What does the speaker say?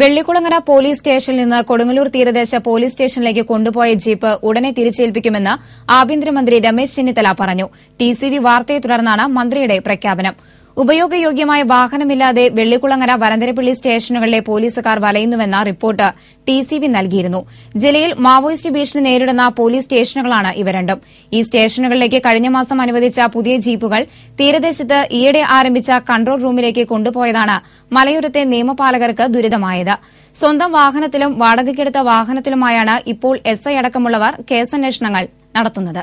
Vellikulangara police സ്റ്റേഷനിൽ നിന്ന് കൊടുങ്ങല്ലൂർ തീരദേശ പോലീസ് സ്റ്റേഷനിലേക്ക് കൊണ്ടുപോയ ജീപ്പ് ഉടനെ തിരിച്ചേൽപ്പിക്കുമെന്ന് ആഭ്യന്തരമന്ത്രി രമേശ് ചെന്നിത്തല പറഞ്ഞു ടി സി വി വാർത്തയെ തുടർന്നാണ് മന്ത്രിയുടെ പ്രഖ്യാപനം ഉപയോഗയോഗ്യമായ വാഹനമില്ലാതെ വെള്ളിക്കുളങ്ങര വരന്തരപ്പള്ളി സ്റ്റേഷനുകളിലെ പോലീസുകാർ വലയുന്നുവെന്ന റിപ്പോർട്ട് ടി സി നൽകിയിരുന്നു ജില്ലയിൽ മാവോയിസ്റ്റ് ഭീഷണി നേരിടുന്ന പോലീസ് സ്റ്റേഷനുകളാണ് ഇവ രണ്ടും ഈ സ്റ്റേഷനുകളിലേക്ക് കഴിഞ്ഞ മാസം അനുവദിച്ച പുതിയ ജീപ്പുകൾ തീരദേശത്ത് ഈയിടെ ആരംഭിച്ച കൺട്രോൾ റൂമിലേക്ക് കൊണ്ടുപോയതാണ് മലയോരത്തെ നിയമപാലകർക്ക് ദുരിതമായത് സ്വന്തം വാഹനത്തിലും വാടകയ്ക്കെടുത്ത വാഹനത്തിലുമായാണ് ഇപ്പോൾ എസ്ഐ അടക്കമുള്ളവർ കേസന്വേഷണങ്ങൾ നടത്തുന്നത്